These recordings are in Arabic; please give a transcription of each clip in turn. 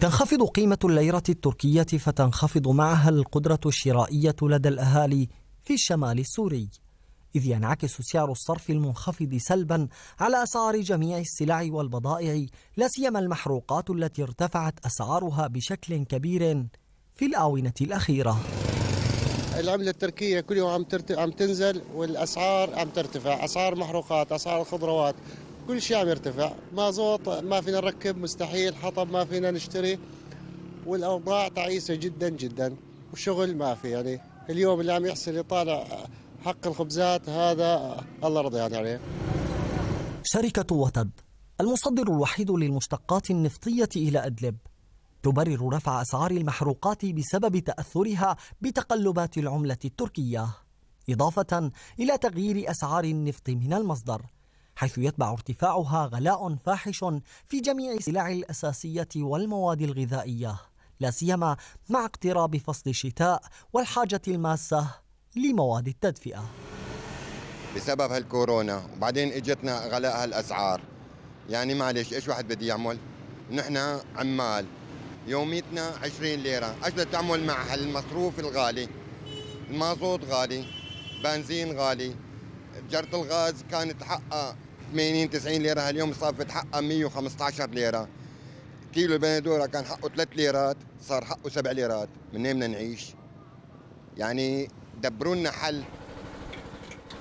تنخفض قيمة الليرة التركية فتنخفض معها القدرة الشرائية لدى الأهالي في الشمال السوري إذ ينعكس سعر الصرف المنخفض سلبا على أسعار جميع السلع والبضائع لا سيما المحروقات التي ارتفعت أسعارها بشكل كبير في الآونة الأخيرة العملة التركية كل يوم عم, عم تنزل والأسعار عم ترتفع أسعار محروقات أسعار الخضروات كل شيء عم يرتفع مازوت ما فينا نركب مستحيل حطب ما فينا نشتري والاوضاع تعيسه جدا جدا وشغل ما في يعني اليوم اللي عم يحصل يطالع حق الخبزات هذا الله رضي يعني عليه شركة وتد المصدر الوحيد للمشتقات النفطية إلى أدلب تبرر رفع أسعار المحروقات بسبب تأثرها بتقلبات العملة التركية إضافة إلى تغيير أسعار النفط من المصدر حيث يتبع ارتفاعها غلاء فاحش في جميع السلع الأساسية والمواد الغذائية لا سيما مع اقتراب فصل الشتاء والحاجة الماسة لمواد التدفئة بسبب هالكورونا وبعدين اجتنا غلاء هالاسعار يعني معلش ايش واحد بده يعمل؟ نحن عمال يوميتنا 20 ليره، ايش بدك تعمل مع هالمصروف الغالي؟ المازوت غالي، بنزين غالي، جرة الغاز كانت حقها 80 90 ليره اليوم صار في حقها 115 ليره كيلو البندوره كان حقه 3 ليرات صار حقه 7 ليرات من بدنا نعيش يعني دبروا لنا حل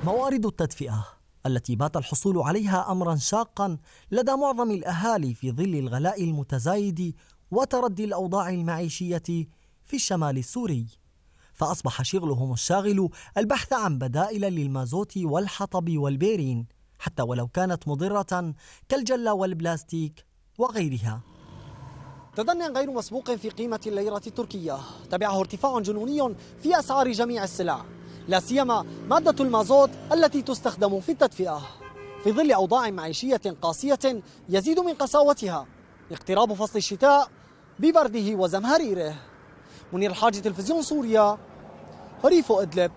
موارد التدفئه التي بات الحصول عليها امرا شاقا لدى معظم الاهالي في ظل الغلاء المتزايد وتردي الاوضاع المعيشيه في الشمال السوري فاصبح شغلهم الشاغل البحث عن بدائل للمازوت والحطب والبيرين حتى ولو كانت مضرة كالجلة والبلاستيك وغيرها تدني غير مسبوق في قيمة الليرة التركية تبعه ارتفاع جنوني في أسعار جميع السلع لا سيما مادة المازوت التي تستخدم في التدفئة في ظل أوضاع معيشية قاسية يزيد من قساوتها اقتراب فصل الشتاء ببرده وزمهريره منير الحاج تلفزيون سوريا ريفو إدلب